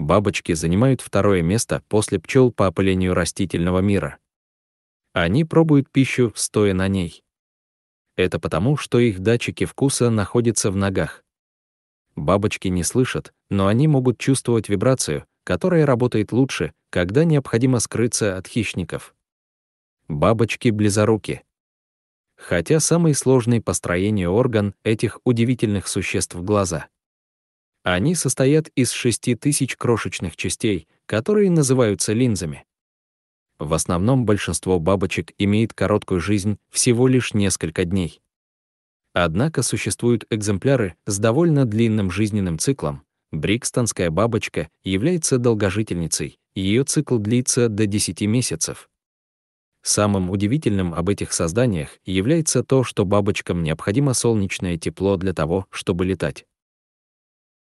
бабочки занимают второе место после пчел по опылению растительного мира. Они пробуют пищу, стоя на ней. Это потому, что их датчики вкуса находятся в ногах. Бабочки не слышат, но они могут чувствовать вибрацию, которая работает лучше, когда необходимо скрыться от хищников. Бабочки-близоруки. Хотя самый сложный по строению орган этих удивительных существ — глаза — они состоят из 6000 крошечных частей, которые называются линзами. В основном большинство бабочек имеет короткую жизнь, всего лишь несколько дней. Однако существуют экземпляры с довольно длинным жизненным циклом. Брикстонская бабочка является долгожительницей, ее цикл длится до 10 месяцев. Самым удивительным об этих созданиях является то, что бабочкам необходимо солнечное тепло для того, чтобы летать.